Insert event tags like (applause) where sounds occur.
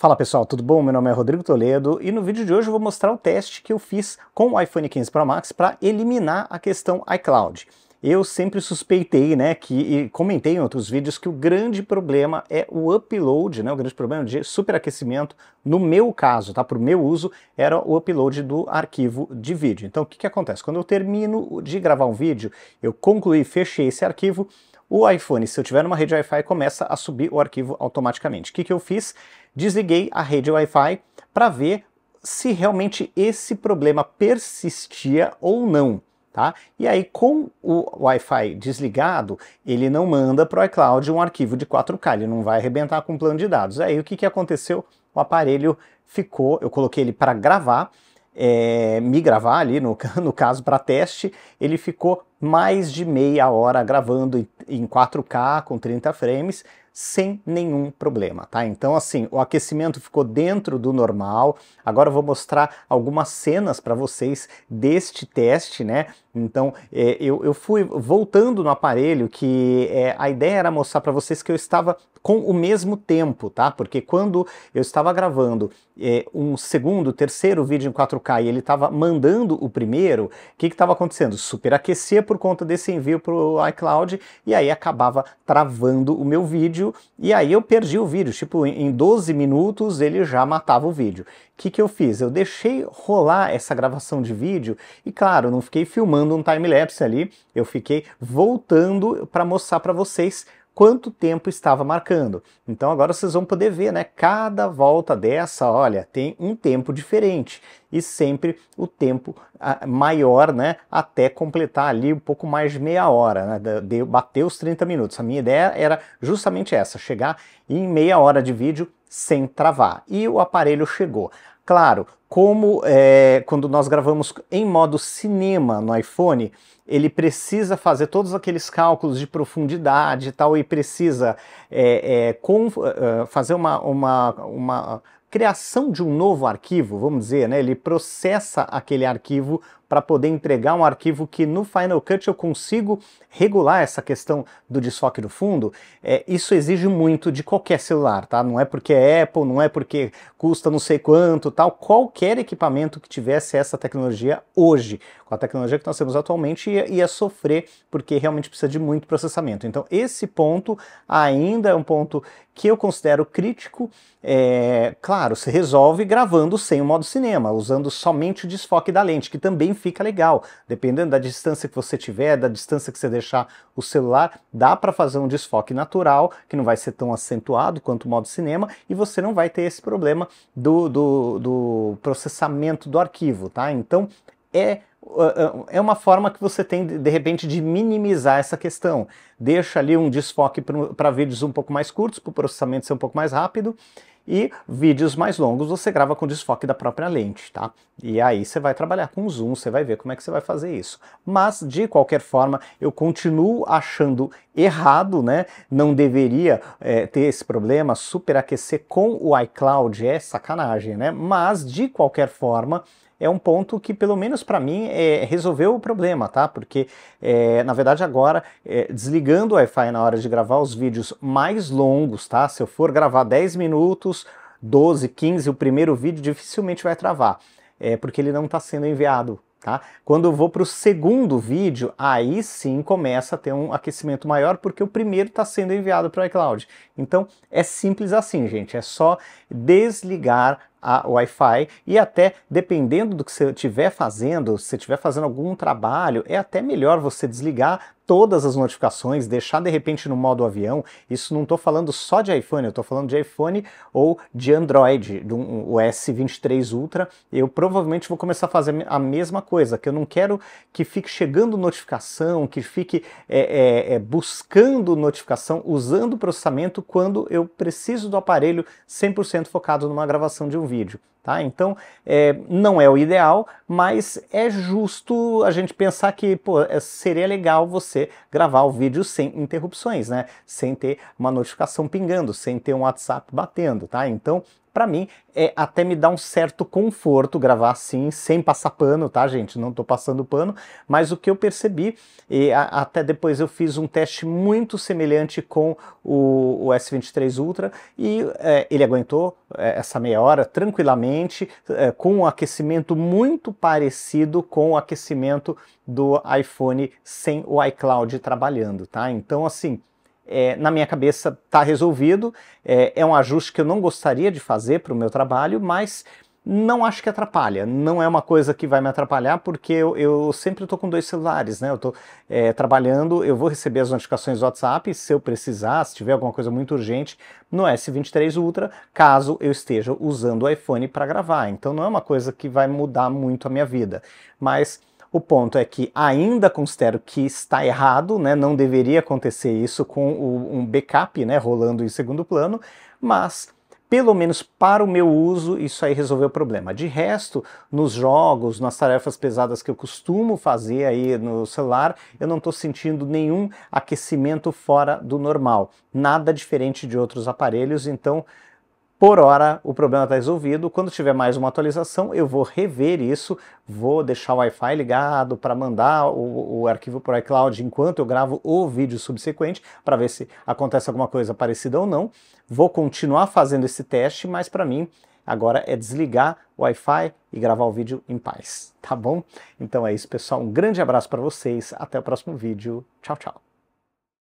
Fala pessoal, tudo bom? Meu nome é Rodrigo Toledo e no vídeo de hoje eu vou mostrar o teste que eu fiz com o iPhone 15 Pro Max para eliminar a questão iCloud. Eu sempre suspeitei, né, que, e comentei em outros vídeos, que o grande problema é o upload, né, o grande problema de superaquecimento, no meu caso, tá, para o meu uso, era o upload do arquivo de vídeo. Então, o que, que acontece? Quando eu termino de gravar um vídeo, eu concluí, fechei esse arquivo, o iPhone, se eu tiver uma rede Wi-Fi, começa a subir o arquivo automaticamente. O que, que eu fiz? Desliguei a rede Wi-Fi para ver se realmente esse problema persistia ou não. Tá? E aí, com o Wi-Fi desligado, ele não manda para o iCloud um arquivo de 4K, ele não vai arrebentar com o plano de dados. Aí, o que, que aconteceu? O aparelho ficou, eu coloquei ele para gravar, é, me gravar ali, no, (laughs) no caso para teste, ele ficou mais de meia hora gravando em 4K com 30 frames sem nenhum problema, tá? Então assim, o aquecimento ficou dentro do normal. Agora eu vou mostrar algumas cenas para vocês deste teste, né? Então é, eu, eu fui voltando no aparelho que é, a ideia era mostrar para vocês que eu estava com o mesmo tempo, tá? Porque quando eu estava gravando é, um segundo, terceiro vídeo em 4K e ele estava mandando o primeiro, o que estava acontecendo? Superaquecia por conta desse envio para o iCloud e aí acabava travando o meu vídeo e aí eu perdi o vídeo. Tipo, em 12 minutos ele já matava o vídeo. O que, que eu fiz? Eu deixei rolar essa gravação de vídeo e, claro, não fiquei filmando um time-lapse ali, eu fiquei voltando para mostrar para vocês quanto tempo estava marcando. Então agora vocês vão poder ver, né? Cada volta dessa, olha, tem um tempo diferente e sempre o tempo ah, maior, né? Até completar ali um pouco mais de meia hora, né? De, bater os 30 minutos. A minha ideia era justamente essa, chegar em meia hora de vídeo sem travar. E o aparelho chegou. Claro, como é, quando nós gravamos em modo cinema no iPhone, ele precisa fazer todos aqueles cálculos de profundidade e tal, e precisa é, é, com, fazer uma, uma, uma criação de um novo arquivo, vamos dizer, né? ele processa aquele arquivo para poder entregar um arquivo que no Final Cut eu consigo regular essa questão do desfoque do fundo, é, isso exige muito de qualquer celular, tá? Não é porque é Apple, não é porque custa não sei quanto, tal. Qualquer equipamento que tivesse essa tecnologia hoje, com a tecnologia que nós temos atualmente, ia, ia sofrer porque realmente precisa de muito processamento. Então esse ponto ainda é um ponto que eu considero crítico. É, claro, se resolve gravando sem o modo cinema, usando somente o desfoque da lente, que também fica legal. Dependendo da distância que você tiver, da distância que você deixar o celular, dá para fazer um desfoque natural, que não vai ser tão acentuado quanto o modo cinema, e você não vai ter esse problema do, do, do processamento do arquivo, tá? Então, é é, é uma forma que você tem, de repente, de minimizar essa questão. Deixa ali um desfoque para vídeos um pouco mais curtos, para o processamento ser um pouco mais rápido, e vídeos mais longos você grava com desfoque da própria lente, tá? E aí você vai trabalhar com zoom, você vai ver como é que você vai fazer isso. Mas, de qualquer forma, eu continuo achando errado, né? Não deveria é, ter esse problema, superaquecer com o iCloud é sacanagem, né? Mas, de qualquer forma, é um ponto que, pelo menos para mim, é, resolveu o problema, tá? Porque, é, na verdade, agora, é, desligando o Wi-Fi na hora de gravar os vídeos mais longos, tá? Se eu for gravar 10 minutos, 12, 15, o primeiro vídeo dificilmente vai travar, é, porque ele não está sendo enviado Tá? Quando eu vou para o segundo vídeo, aí sim começa a ter um aquecimento maior, porque o primeiro está sendo enviado para o iCloud. Então é simples assim, gente. É só desligar a Wi-Fi e até dependendo do que você estiver fazendo, se você estiver fazendo algum trabalho, é até melhor você desligar todas as notificações, deixar de repente no modo avião. Isso não estou falando só de iPhone, eu estou falando de iPhone ou de Android, do um, S23 Ultra. Eu provavelmente vou começar a fazer a mesma coisa, que eu não quero que fique chegando notificação, que fique é, é, é, buscando notificação, usando processamento quando eu preciso do aparelho 100% focado numa gravação de um vídeo. Tá? Então, é, não é o ideal, mas é justo a gente pensar que pô, é, seria legal você gravar o vídeo sem interrupções, né? sem ter uma notificação pingando, sem ter um WhatsApp batendo. Tá? Então, para mim é, até me dá um certo conforto gravar assim, sem passar pano, tá, gente? Não tô passando pano, mas o que eu percebi, e a, até depois eu fiz um teste muito semelhante com o, o S23 Ultra e é, ele aguentou é, essa meia hora tranquilamente, é, com um aquecimento muito parecido com o aquecimento do iPhone sem o iCloud trabalhando, tá? Então, assim, é, na minha cabeça está resolvido, é, é um ajuste que eu não gostaria de fazer para o meu trabalho, mas não acho que atrapalha, não é uma coisa que vai me atrapalhar, porque eu, eu sempre estou com dois celulares, né? Eu estou é, trabalhando, eu vou receber as notificações do WhatsApp, se eu precisar, se tiver alguma coisa muito urgente, no S23 Ultra, caso eu esteja usando o iPhone para gravar. Então não é uma coisa que vai mudar muito a minha vida, mas o ponto é que ainda considero que está errado, né? não deveria acontecer isso com o, um backup né? rolando em segundo plano, mas pelo menos para o meu uso, isso aí resolveu o problema. De resto, nos jogos, nas tarefas pesadas que eu costumo fazer aí no celular, eu não estou sentindo nenhum aquecimento fora do normal. Nada diferente de outros aparelhos, então por hora, o problema está resolvido. Quando tiver mais uma atualização, eu vou rever isso, vou deixar o Wi-Fi ligado para mandar o, o arquivo para o iCloud enquanto eu gravo o vídeo subsequente, para ver se acontece alguma coisa parecida ou não. Vou continuar fazendo esse teste, mas para mim agora é desligar o Wi-Fi e gravar o vídeo em paz, tá bom? Então é isso, pessoal. Um grande abraço para vocês. Até o próximo vídeo. Tchau, tchau.